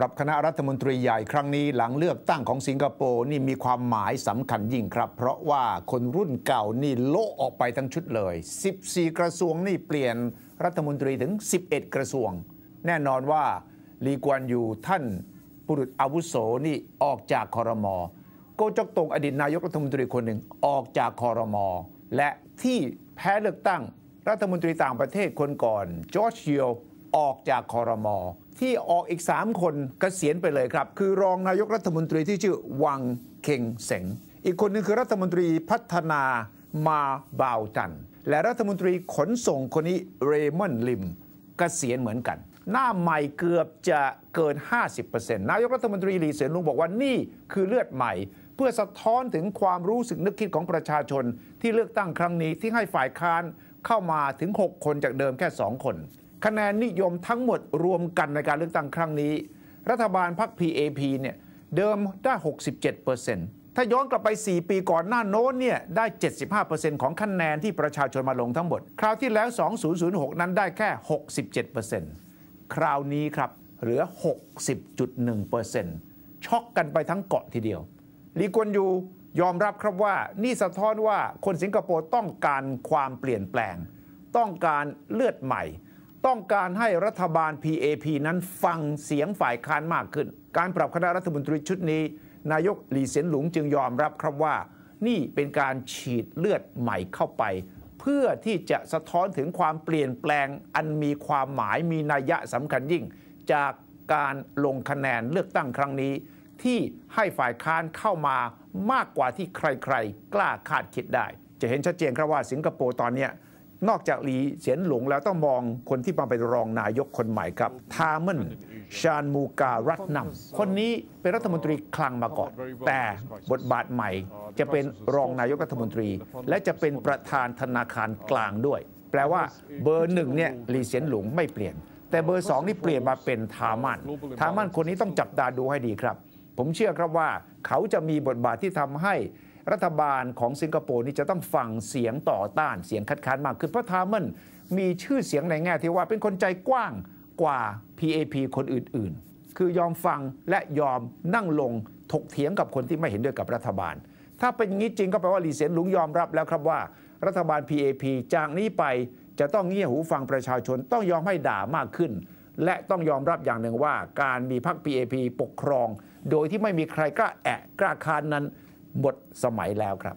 ปรับคณะรัฐมนตรีใหญ่ ครั้งนี้หลังเลือกตั้งของสิงคโปร์นี่มีความหมายสำคัญยิ่งครับ เพราะว่าคนรุ่นเก่านี่โละออกไปทั้งชุดเลย 14 กระทรวงนี่เปลี่ยนรัฐมนตรีถึง 11 กระทรวง แน่นอนว่าลีกวนอยู่ท่านปุรุษอาวุโสนี่ออกจากคอรมอโกจกตงอดีตนายกรัฐมนตรีคนหนึ่งออกจากคอรมอและที่แพ้เลือกตั้งรัฐมนตรีต่างประเทศคนก่อนจอร์จเชียวออกจากคอรมอที่ออกอีก 3 คนกเกษียณไปเลยครับ คือรองนายกรัฐมนตรีที่ชื่อวังเคงเสง อีกคนนึงคือรัฐมนตรีพัฒนามาบาวจัน และรัฐมนตรีขนส่งคนนี้เรมอนลิมกเกษียณเหมือนกัน หน้าใหม่เกือบจะเกิน 50%นายกรัฐมนตรีหลีเสียนลุงบอกว่านี่คือเลือดใหม่ เพื่อสะท้อนถึงความรู้สึกนึกคิดของประชาชน ที่เลือกตั้งครั้งนี้ที่ให้ฝ่ายค้านเข้ามาถึง 6 คนจากเดิมแค่ 2 คนคะแนนนิยมทั้งหมดรวมกันในการเลือกตั้งครั้งนี้ รัฐบาลพรรค PAP เนี่ย เดิมได้ 67%ถ้าย้อนกลับไป 4 ปีก่อนหน้าโน้นเนี่ย ได้ 75%ของคะแนนที่ประชาชนมาลงทั้งหมด คราวที่แล้ว 2006 นั้นได้แค่ 67%คราวนี้ครับ เหลือ 60.1%ช็อกกันไปทั้งเกาะทีเดียว ลีกวนยูยอมรับครับว่า นี่สะท้อนว่าคนสิงคโปร์ต้องการความเปลี่ยนแปลง ต้องการเลือดใหม่ต้องการให้รัฐบาล PAP นั้นฟังเสียงฝ่ายค้านมากขึ้น การปรับคณะรัฐมนตรีชุดนี้ นายกหลีเซียนหลุงจึงยอมรับครับว่า นี่เป็นการฉีดเลือดใหม่เข้าไป เพื่อที่จะสะท้อนถึงความเปลี่ยนแปลงอันมีความหมายมีนัยสำคัญยิ่ง จากการลงคะแนนเลือกตั้งครั้งนี้ ที่ให้ฝ่ายค้านเข้ามามากกว่าที่ใครๆ กล้าคาดคิดได้ จะเห็นชัดเจนครับว่าสิงคโปร์ตอนนี้นอกจากหลีเฉียนหลงแล้วต้องมองคนที่มาเป็นรองนายกคนใหม่ครับ ทามันชานมูการัตนัมคนนี้เป็นรัฐมนตรีคลังมาก่อน แต่บทบาทใหม่จะเป็นรองนายกรัฐมนตรี และจะเป็นประธานธนาคารกลางด้วย แปลว่าเบอร์หนึ่งเนี่ยหลีเฉียนหลงไม่เปลี่ยน แต่เบอร์สองนี่เปลี่ยนมาเป็นทามันทามันคนนี้ต้องจับตาดูให้ดีครับผมเชื่อครับว่าเขาจะมีบทบาทที่ทำให้ รัฐบาลของสิงคโปร์นี่จะต้องฟังเสียงต่อต้านเสียงคัดค้านมากขึ้นเพราะทามันมีชื่อเสียงในแง่ที่ว่าเป็นคนใจกว้างกว่า PAP คนอื่นๆ คือยอมฟังและยอมนั่งลงถกเถียงกับคนที่ไม่เห็นด้วยกับรัฐบาล ถ้าเป็นอย่างนี้จริงก็แปลว่าลีเซียนลุงยอมรับแล้วครับว่า รัฐบาล PAP จากนี้ไปจะต้องเงี่ยหูฟังประชาชนต้องยอมให้ด่ามากขึ้น และต้องยอมรับอย่างหนึ่งว่าการมีพรรค PAP ปกครองโดยที่ไม่มีใครกล้าแอะกล้าคานนั้นหมดสมัยแล้วครับ